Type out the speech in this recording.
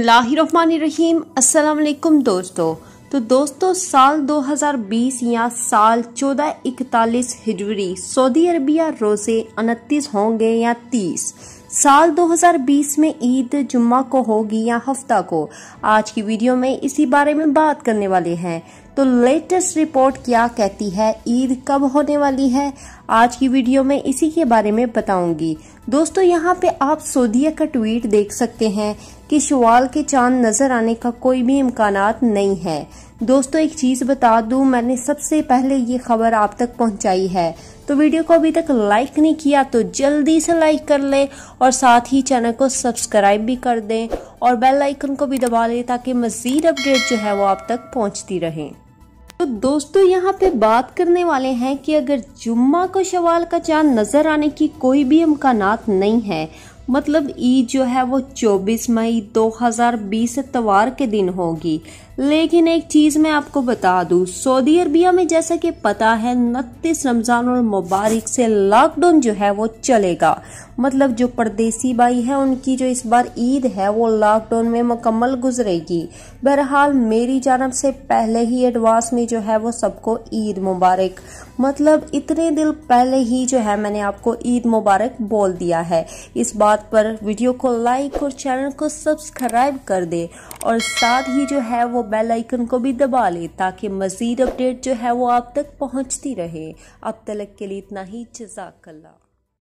रहीम अस्सलाम वालेकुम दोस्तों तो दोस्तों साल 2020 या साल 1441 हिजरी सऊदी अरबिया रोज़े उनतीस होंगे या साल 2020 में ईद जुम्मा को होगी या हफ्ता को आज की वीडियो में इसी बारे में बात करने वाले हैं तो लेटेस्ट रिपोर्ट क्या कहती है ईद कब होने वाली है आज की वीडियो में इसी के बारे में बताऊंगी दोस्तों यहाँ पे आप सोदिया का ट्वीट देख सकते हैं कि शवाल के चांद नजर आने का कोई भी इम्कान नहीं है दोस्तों एक चीज बता दू मैंने सबसे पहले ये खबर आप तक पहुँचाई है तो वीडियो को अभी तक लाइक नहीं किया तो जल्दी से लाइक कर ले और साथ ही चैनल को सब्सक्राइब भी कर दें और बेल आइकन को भी दबा लें ताकि मज़ीद अपडेट जो है वो आप तक पहुंचती रहे तो दोस्तों यहाँ पे बात करने वाले हैं कि अगर जुम्मा को शवाल का चांद नज़र आने की कोई भी इम्कान नहीं है मतलब ईद जो है वो 24 मई 2020 इतवार के दिन होगी लेकिन एक चीज़ मैं आपको बता दूं सऊदी अरबिया में जैसा कि पता है उनतीस रमज़ान और मुबारक से लॉकडाउन जो है वो चलेगा मतलब जो परदेसी भाई है उनकी जो इस बार ईद है वो लॉकडाउन में मुकम्मल गुजरेगी बहरहाल मेरी जानब से पहले ही एडवांस में जो है वो सबको ईद मुबारक मतलब इतने दिल पहले ही जो है मैंने आपको ईद मुबारक बोल दिया है इस बार बात पर वीडियो को लाइक और चैनल को सब्सक्राइब कर दे और साथ ही जो है वो बेल आइकन को भी दबा ले ताकि मज़ीद अपडेट जो है वो आप तक पहुंचती रहे अब तलक के लिए इतना ही जजाकल्ला